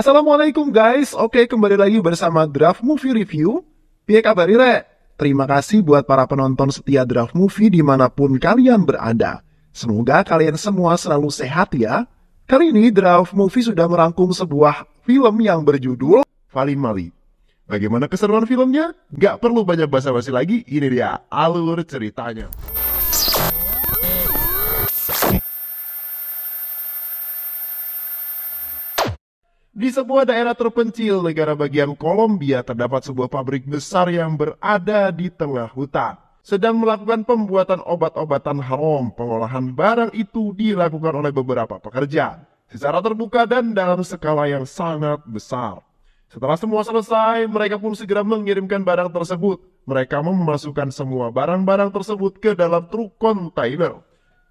Assalamualaikum guys, oke kembali lagi bersama Draft Movie Review. Piye kabar Ire? Terima kasih buat para penonton setia Draft Movie dimanapun kalian berada. Semoga kalian semua selalu sehat ya. Kali ini Draft Movie sudah merangkum sebuah film yang berjudul Valin Mali. Bagaimana keseruan filmnya? Gak perlu banyak basa-basi lagi, ini dia alur ceritanya. Di sebuah daerah terpencil negara bagian Kolombia terdapat sebuah pabrik besar yang berada di tengah hutan. Sedang melakukan pembuatan obat-obatan haram, pengolahan barang itu dilakukan oleh beberapa pekerja secara terbuka dan dalam skala yang sangat besar. Setelah semua selesai, mereka pun segera mengirimkan barang tersebut. Mereka memasukkan semua barang-barang tersebut ke dalam truk kontainer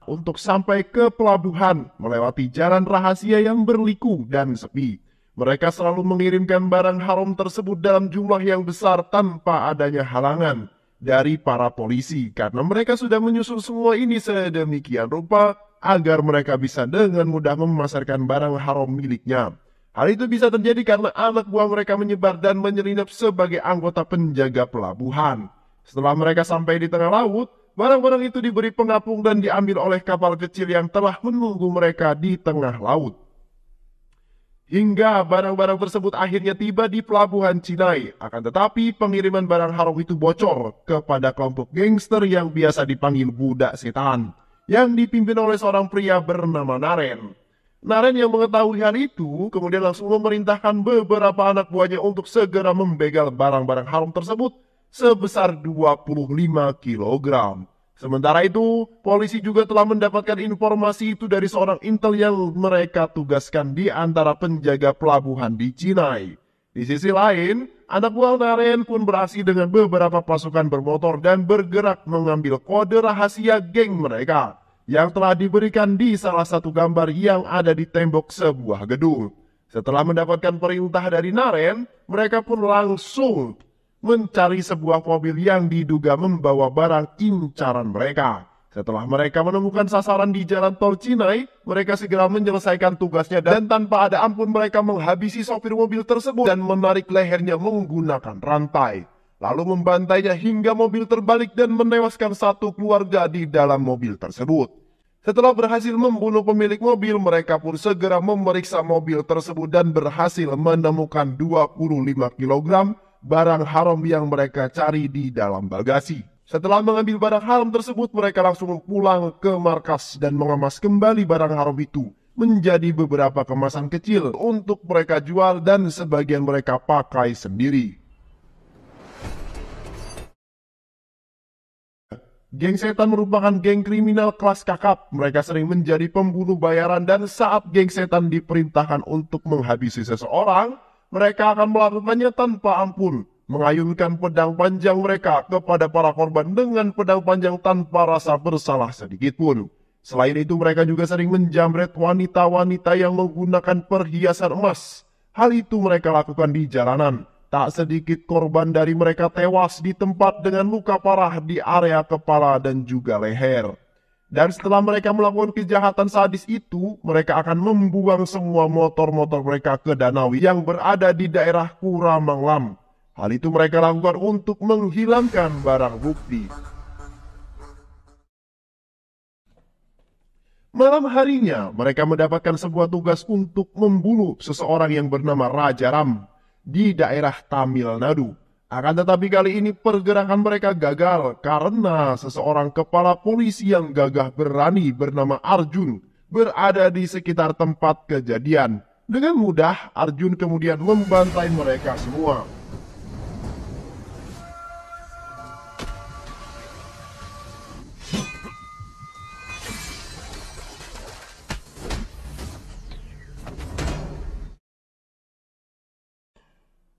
untuk sampai ke pelabuhan melewati jalan rahasia yang berliku dan sepi. Mereka selalu mengirimkan barang haram tersebut dalam jumlah yang besar tanpa adanya halangan dari para polisi karena mereka sudah menyusun semua ini sedemikian rupa agar mereka bisa dengan mudah memasarkan barang haram miliknya. Hal itu bisa terjadi karena anak buah mereka menyebar dan menyelinap sebagai anggota penjaga pelabuhan. Setelah mereka sampai di tengah laut, barang-barang itu diberi pengapung dan diambil oleh kapal kecil yang telah menunggu mereka di tengah laut hingga barang-barang tersebut akhirnya tiba di pelabuhan Cinai. Akan tetapi pengiriman barang haram itu bocor kepada kelompok gangster yang biasa dipanggil budak setan yang dipimpin oleh seorang pria bernama Naren. Naren yang mengetahui hal itu kemudian langsung memerintahkan beberapa anak buahnya untuk segera membegal barang-barang haram tersebut sebesar 25 kilogram. Sementara itu, polisi juga telah mendapatkan informasi itu dari seorang intel yang mereka tugaskan di antara penjaga pelabuhan di Cinai. Di sisi lain, anak buah Naren pun beraksi dengan beberapa pasukan bermotor dan bergerak mengambil kode rahasia geng mereka yang telah diberikan di salah satu gambar yang ada di tembok sebuah gedung. Setelah mendapatkan perintah dari Naren, mereka pun langsung mencari sebuah mobil yang diduga membawa barang incaran mereka. Setelah mereka menemukan sasaran di jalan tol Cinai, mereka segera menyelesaikan tugasnya dan tanpa ada ampun mereka menghabisi sopir mobil tersebut dan menarik lehernya menggunakan rantai. Lalu membantainya hingga mobil terbalik dan menewaskan satu keluarga di dalam mobil tersebut. Setelah berhasil membunuh pemilik mobil, mereka pun segera memeriksa mobil tersebut dan berhasil menemukan 25 kilogram barang haram yang mereka cari di dalam bagasi. Setelah mengambil barang haram tersebut, mereka langsung pulang ke markas dan mengemas kembali barang haram itu menjadi beberapa kemasan kecil untuk mereka jual dan sebagian mereka pakai sendiri. Geng setan merupakan geng kriminal kelas kakap. Mereka sering menjadi pembunuh bayaran dan saat geng setan diperintahkan untuk menghabisi seseorang, mereka akan melakukannya tanpa ampun, mengayunkan pedang panjang mereka kepada para korban dengan pedang panjang tanpa rasa bersalah sedikitpun. Selain itu, mereka juga sering menjamret wanita-wanita yang menggunakan perhiasan emas. Hal itu mereka lakukan di jalanan. Tak sedikit korban dari mereka tewas di tempat dengan luka parah di area kepala dan juga leher. Dan setelah mereka melakukan kejahatan sadis itu, mereka akan membuang semua motor-motor mereka ke danau yang berada di daerah Kura Manglam. Hal itu mereka lakukan untuk menghilangkan barang bukti. Malam harinya, mereka mendapatkan sebuah tugas untuk membunuh seseorang yang bernama Raja Ram di daerah Tamil Nadu. Akan tetapi kali ini pergerakan mereka gagal karena seseorang kepala polisi yang gagah berani bernama Arjun berada di sekitar tempat kejadian. Dengan mudah, Arjun kemudian membantai mereka semua.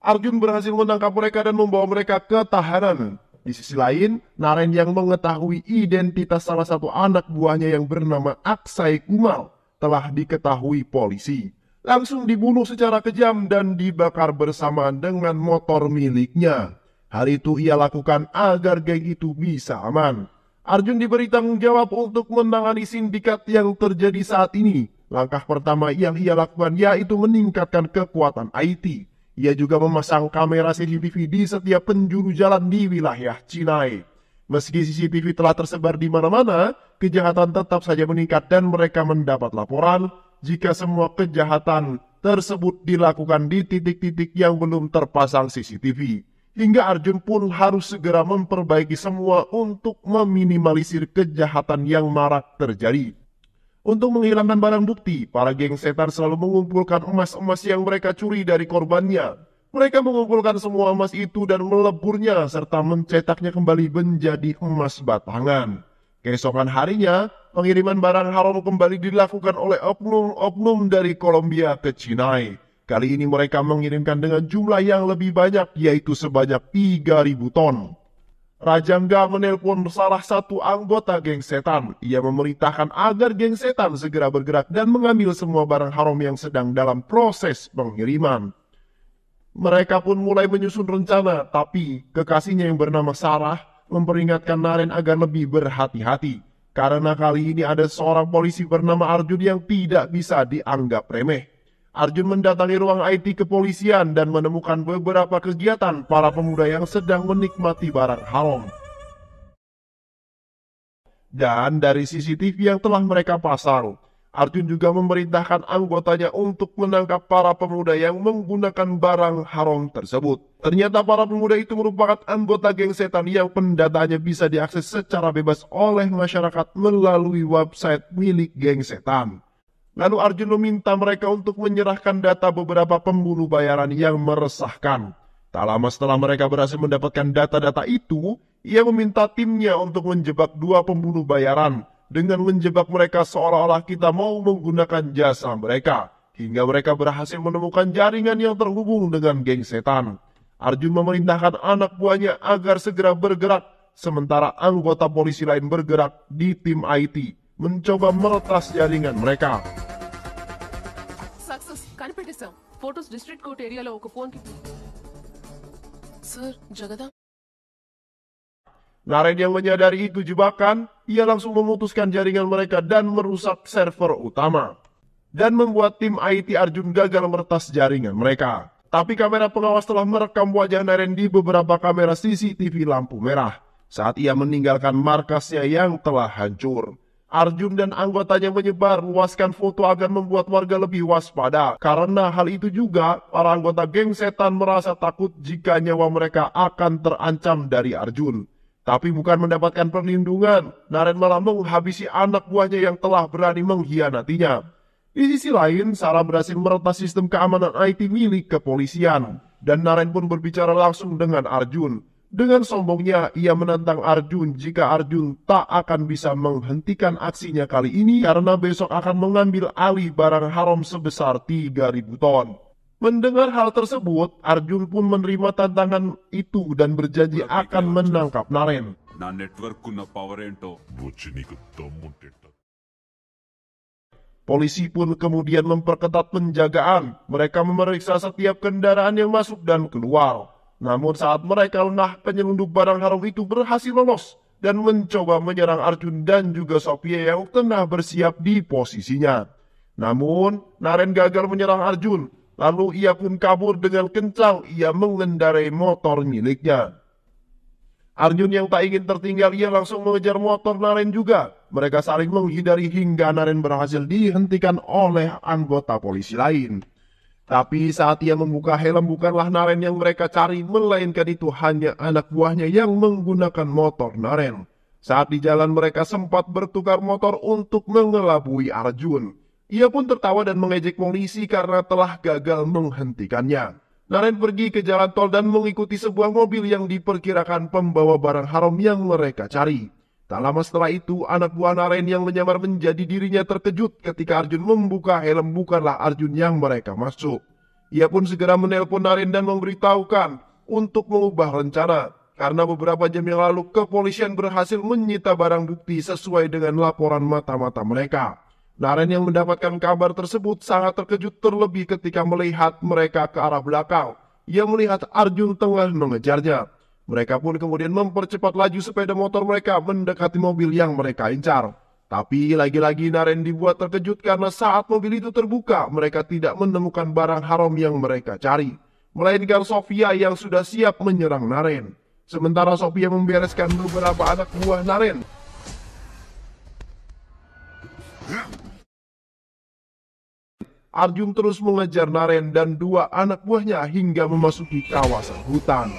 Arjun berhasil menangkap mereka dan membawa mereka ke tahanan. Di sisi lain, Naren yang mengetahui identitas salah satu anak buahnya yang bernama Aksai Kumal telah diketahui polisi. Langsung dibunuh secara kejam dan dibakar bersamaan dengan motor miliknya. Hal itu ia lakukan agar geng itu bisa aman. Arjun diberi tanggung jawab untuk menangani sindikat yang terjadi saat ini. Langkah pertama yang ia lakukan yaitu meningkatkan kekuatan IT. Ia juga memasang kamera CCTV di setiap penjuru jalan di wilayah Cinai. Meski CCTV telah tersebar di mana-mana, kejahatan tetap saja meningkat dan mereka mendapat laporan jika semua kejahatan tersebut dilakukan di titik-titik yang belum terpasang CCTV. Hingga Arjun pun harus segera memperbaiki semua untuk meminimalisir kejahatan yang marak terjadi. Untuk menghilangkan barang bukti, para geng setan selalu mengumpulkan emas-emas yang mereka curi dari korbannya. Mereka mengumpulkan semua emas itu dan meleburnya serta mencetaknya kembali menjadi emas batangan. Keesokan harinya, pengiriman barang haram kembali dilakukan oleh oknum-oknum dari Kolombia ke Cinai. Kali ini mereka mengirimkan dengan jumlah yang lebih banyak yaitu sebanyak 3.000 ton. Raja Rajangga menelpon salah satu anggota geng setan. Ia memerintahkan agar geng setan segera bergerak dan mengambil semua barang haram yang sedang dalam proses pengiriman. Mereka pun mulai menyusun rencana, tapi kekasihnya yang bernama Sarah memperingatkan Naren agar lebih berhati-hati. Karena kali ini ada seorang polisi bernama Arjun yang tidak bisa dianggap remeh. Arjun mendatangi ruang IT kepolisian dan menemukan beberapa kegiatan para pemuda yang sedang menikmati barang haram. Dan dari CCTV yang telah mereka pasang, Arjun juga memerintahkan anggotanya untuk menangkap para pemuda yang menggunakan barang haram tersebut. Ternyata para pemuda itu merupakan anggota geng setan yang pendatanya bisa diakses secara bebas oleh masyarakat melalui website milik geng setan. Lalu Arjun meminta mereka untuk menyerahkan data beberapa pembunuh bayaran yang meresahkan. Tak lama setelah mereka berhasil mendapatkan data-data itu, ia meminta timnya untuk menjebak dua pembunuh bayaran dengan menjebak mereka seolah-olah kita mau menggunakan jasa mereka. Hingga mereka berhasil menemukan jaringan yang terhubung dengan geng setan. Arjun memerintahkan anak buahnya agar segera bergerak, sementara anggota polisi lain bergerak di tim IT mencoba meretas jaringan mereka. Photos district court ఏరియాలో ఒక ఫోన్కి sir జగదాం Naren yang menyadari itu jebakan, ia langsung memutuskan jaringan mereka dan merusak server utama. Dan membuat tim IT Arjun gagal meretas jaringan mereka. Tapi kamera pengawas telah merekam wajah Naren di beberapa kamera CCTV lampu merah saat ia meninggalkan markasnya yang telah hancur. Arjun dan anggotanya menyebar luaskan foto agar membuat warga lebih waspada. Karena hal itu juga, para anggota geng setan merasa takut jika nyawa mereka akan terancam dari Arjun. Tapi bukan mendapatkan perlindungan, Naren malah menghabisi anak buahnya yang telah berani mengkhianatinya. Di sisi lain, Sarah berhasil meretas sistem keamanan IT milik kepolisian. Dan Naren pun berbicara langsung dengan Arjun. Dengan sombongnya, ia menantang Arjun jika Arjun tak akan bisa menghentikan aksinya kali ini karena besok akan mengambil alih barang haram sebesar 3.000 ton. Mendengar hal tersebut, Arjun pun menerima tantangan itu dan berjanji akan menangkap Naren. Polisi pun kemudian memperketat penjagaan. Mereka memeriksa setiap kendaraan yang masuk dan keluar. Namun saat mereka lengah, penyelundup barang haram itu berhasil lolos dan mencoba menyerang Arjun dan juga Sophia yang tengah bersiap di posisinya. Namun, Naren gagal menyerang Arjun. Lalu ia pun kabur dengan kencang ia mengendarai motor miliknya. Arjun yang tak ingin tertinggal ia langsung mengejar motor Naren juga. Mereka saling menghindari hingga Naren berhasil dihentikan oleh anggota polisi lain. Tapi saat ia membuka helm bukanlah Naren yang mereka cari, melainkan itu hanya anak buahnya yang menggunakan motor Naren. Saat di jalan mereka sempat bertukar motor untuk mengelabui Arjun. Ia pun tertawa dan mengejek polisi karena telah gagal menghentikannya. Naren pergi ke jalan tol dan mengikuti sebuah mobil yang diperkirakan pembawa barang haram yang mereka cari. Tak lama setelah itu, anak buah Naren yang menyamar menjadi dirinya terkejut ketika Arjun membuka helm bukanlah Arjun yang mereka masuk. Ia pun segera menelpon Naren dan memberitahukan untuk mengubah rencana. Karena beberapa jam yang lalu, kepolisian berhasil menyita barang bukti sesuai dengan laporan mata-mata mereka. Naren yang mendapatkan kabar tersebut sangat terkejut terlebih ketika melihat mereka ke arah belakang. Ia melihat Arjun tengah mengejarnya. Mereka pun kemudian mempercepat laju sepeda motor mereka mendekati mobil yang mereka incar. Tapi lagi-lagi Naren dibuat terkejut karena saat mobil itu terbuka, mereka tidak menemukan barang haram yang mereka cari. Melainkan Sofia yang sudah siap menyerang Naren. Sementara Sofia membereskan beberapa anak buah Naren. Arjun terus mengejar Naren dan dua anak buahnya hingga memasuki kawasan hutan.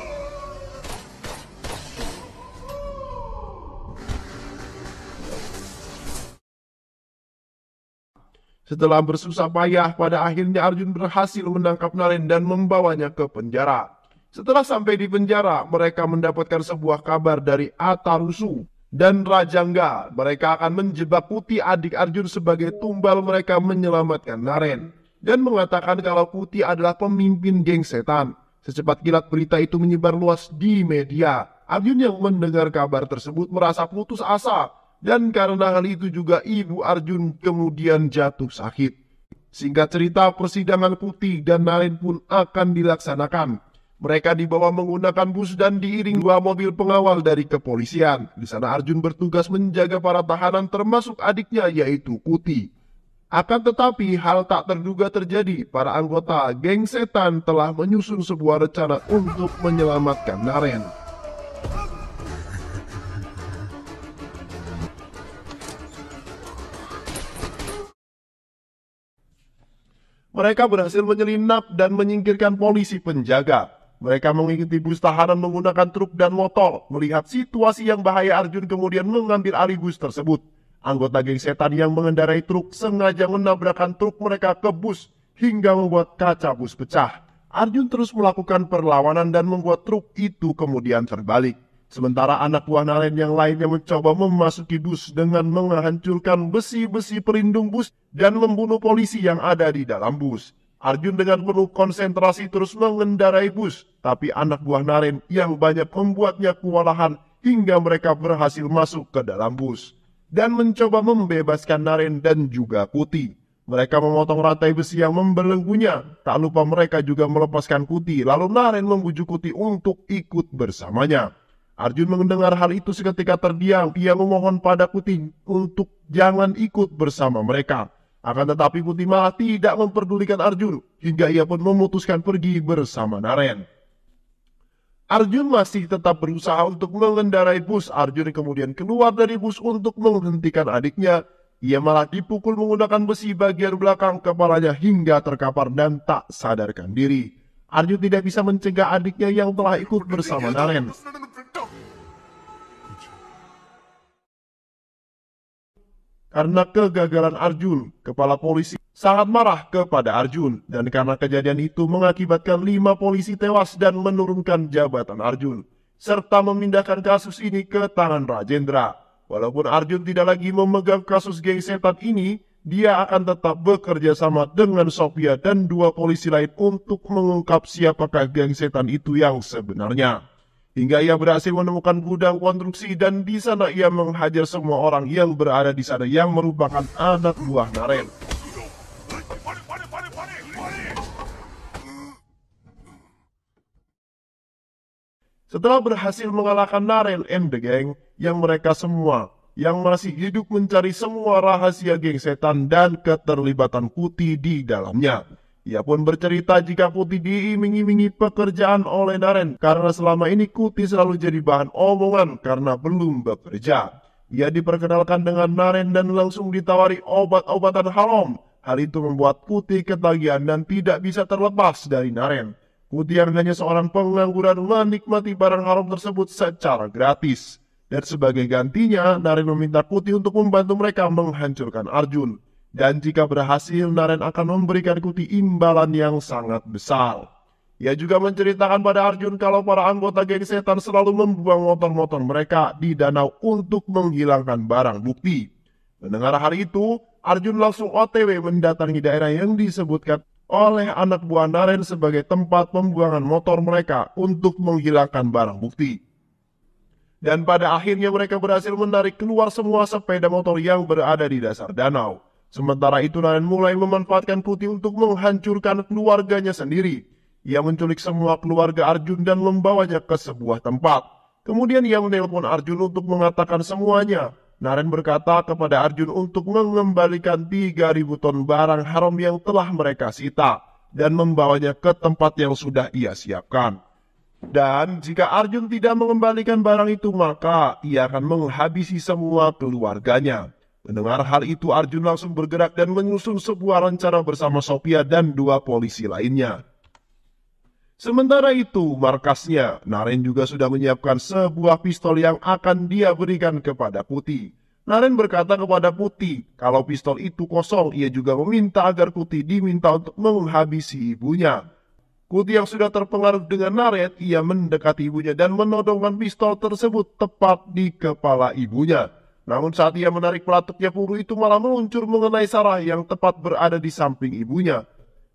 Setelah bersusah payah, pada akhirnya Arjun berhasil menangkap Naren dan membawanya ke penjara. Setelah sampai di penjara, mereka mendapatkan sebuah kabar dari Atarusu dan Rajangga. Mereka akan menjebak Putih adik Arjun sebagai tumbal mereka menyelamatkan Naren. Dan mengatakan kalau Putih adalah pemimpin geng setan. Secepat kilat berita itu menyebar luas di media. Arjun yang mendengar kabar tersebut merasa putus asa dan karena hal itu juga Ibu Arjun kemudian jatuh sakit. Singkat cerita persidangan Putih dan lain pun akan dilaksanakan. Mereka dibawa menggunakan bus dan diiring dua mobil pengawal dari kepolisian. Di sana Arjun bertugas menjaga para tahanan termasuk adiknya yaitu Kuti. Akan tetapi hal tak terduga terjadi, para anggota geng setan telah menyusun sebuah rencana untuk menyelamatkan Naren. Mereka berhasil menyelinap dan menyingkirkan polisi penjaga. Mereka mengikuti bus tahanan menggunakan truk dan motor. Melihat situasi yang bahaya Arjun kemudian mengambil alih bus tersebut. Anggota geng setan yang mengendarai truk sengaja menabrakkan truk mereka ke bus hingga membuat kaca bus pecah. Arjun terus melakukan perlawanan dan membuat truk itu kemudian terbalik. Sementara anak buah Naren yang lainnya mencoba memasuki bus dengan menghancurkan besi-besi perindung bus dan membunuh polisi yang ada di dalam bus. Arjun dengan penuh konsentrasi terus mengendarai bus, tapi anak buah Naren yang banyak membuatnya kewalahan hingga mereka berhasil masuk ke dalam bus dan mencoba membebaskan Naren dan juga Kuti. Mereka memotong rantai besi yang membelenggunya. Tak lupa mereka juga melepaskan Kuti. Lalu Naren membujuk Kuti untuk ikut bersamanya. Arjun mendengar hal itu seketika terdiam. Ia memohon pada Kuti untuk jangan ikut bersama mereka. Akan tetapi Kuti malah tidak memperdulikan Arjun hingga ia pun memutuskan pergi bersama Naren. Arjun masih tetap berusaha untuk mengendarai bus. Arjun kemudian keluar dari bus untuk menghentikan adiknya. Ia malah dipukul menggunakan besi bagian belakang kepalanya hingga terkapar dan tak sadarkan diri. Arjun tidak bisa mencegah adiknya yang telah ikut bersama Naren. Karena kegagalan Arjun, kepala polisi sangat marah kepada Arjun dan karena kejadian itu mengakibatkan lima polisi tewas dan menurunkan jabatan Arjun serta memindahkan kasus ini ke tangan Rajendra. Walaupun Arjun tidak lagi memegang kasus geng setan ini, dia akan tetap bekerja sama dengan Sophia dan dua polisi lain untuk mengungkap siapakah geng setan itu yang sebenarnya. Hingga ia berhasil menemukan gudang konstruksi dan di sana ia menghajar semua orang yang berada di sana yang merupakan anak buah Naren. Setelah berhasil mengalahkan Narel and the Gang yang mereka semua yang masih hidup mencari semua rahasia geng setan dan keterlibatan Kuti di dalamnya. Ia pun bercerita jika Putih diiming-imingi pekerjaan oleh Naren karena selama ini Kuti selalu jadi bahan omongan karena belum bekerja. Ia diperkenalkan dengan Naren dan langsung ditawari obat-obatan haram. Hal itu membuat Kuti ketagihan dan tidak bisa terlepas dari Naren. Kuti yang hanya seorang pengangguran menikmati barang haram tersebut secara gratis. Dan sebagai gantinya, Naren meminta Kuti untuk membantu mereka menghancurkan Arjun. Dan jika berhasil, Naren akan memberikan memberikanku imbalan yang sangat besar. Ia juga menceritakan pada Arjun kalau para anggota geng setan selalu membuang motor-motor mereka di danau untuk menghilangkan barang bukti. Mendengar hal itu, Arjun langsung OTW mendatangi daerah yang disebutkan oleh anak buah Naren sebagai tempat pembuangan motor mereka untuk menghilangkan barang bukti. Dan pada akhirnya mereka berhasil menarik keluar semua sepeda motor yang berada di dasar danau. Sementara itu Naren mulai memanfaatkan Putih untuk menghancurkan keluarganya sendiri. Ia menculik semua keluarga Arjun dan membawanya ke sebuah tempat. Kemudian ia menelpon Arjun untuk mengatakan semuanya. Naren berkata kepada Arjun untuk mengembalikan 3000 ton barang haram yang telah mereka sita dan membawanya ke tempat yang sudah ia siapkan. Dan jika Arjun tidak mengembalikan barang itu maka ia akan menghabisi semua keluarganya. Mendengar hal itu Arjun langsung bergerak dan menyusun sebuah rencana bersama Sophia dan dua polisi lainnya. Sementara itu, markasnya, Naren juga sudah menyiapkan sebuah pistol yang akan dia berikan kepada Putih. Naren berkata kepada Putih, kalau pistol itu kosong, ia juga meminta agar Putih diminta untuk menghabisi ibunya. Putih yang sudah terpengaruh dengan Naren ia mendekati ibunya dan menodongkan pistol tersebut tepat di kepala ibunya. Namun saat ia menarik pelatuknya peluru itu malah meluncur mengenai Sarah yang tepat berada di samping ibunya.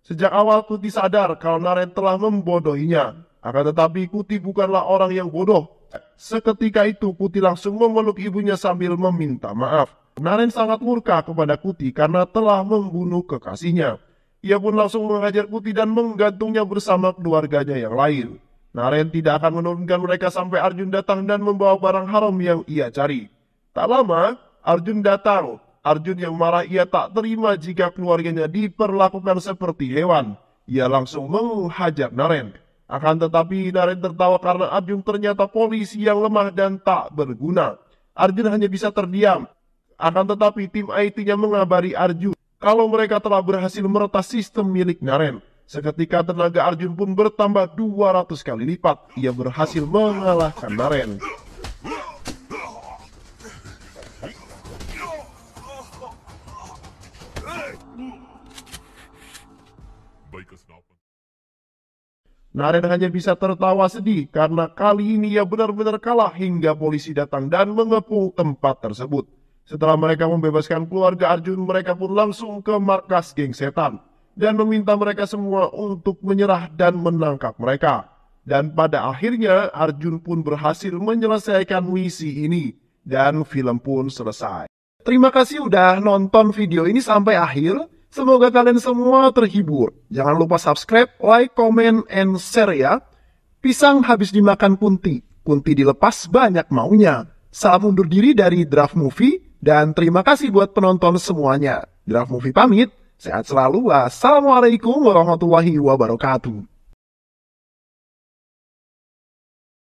Sejak awal Kuti sadar kalau Naren telah membodohinya. Akan tetapi Kuti bukanlah orang yang bodoh. Seketika itu Kuti langsung memeluk ibunya sambil meminta maaf. Naren sangat murka kepada Kuti karena telah membunuh kekasihnya. Ia pun langsung mengajar Kuti dan menggantungnya bersama keluarganya yang lain. Naren tidak akan menurunkan mereka sampai Arjun datang dan membawa barang haram yang ia cari. Tak lama, Arjun datang. Arjun yang marah ia tak terima jika keluarganya diperlakukan seperti hewan. Ia langsung menghajar Naren. Akan tetapi Naren tertawa karena Arjun ternyata polisi yang lemah dan tak berguna. Arjun hanya bisa terdiam. Akan tetapi tim IT-nya mengabari Arjun kalau mereka telah berhasil meretas sistem milik Naren. Seketika tenaga Arjun pun bertambah 200 kali lipat. Ia berhasil mengalahkan Naren. Naren hanya bisa tertawa sedih karena kali ini ia benar-benar kalah hingga polisi datang dan mengepung tempat tersebut. Setelah mereka membebaskan keluarga Arjun, mereka pun langsung ke markas geng setan dan meminta mereka semua untuk menyerah dan menangkap mereka. Dan pada akhirnya Arjun pun berhasil menyelesaikan misi ini dan film pun selesai. Terima kasih udah nonton video ini sampai akhir. Semoga kalian semua terhibur. Jangan lupa subscribe, like, comment, and share ya. Pisang habis dimakan kunti. Kunti dilepas banyak maunya. Salam undur diri dari Draft Movie. Dan terima kasih buat penonton semuanya. Draft Movie pamit. Sehat selalu. Wassalamualaikum warahmatullahi wabarakatuh.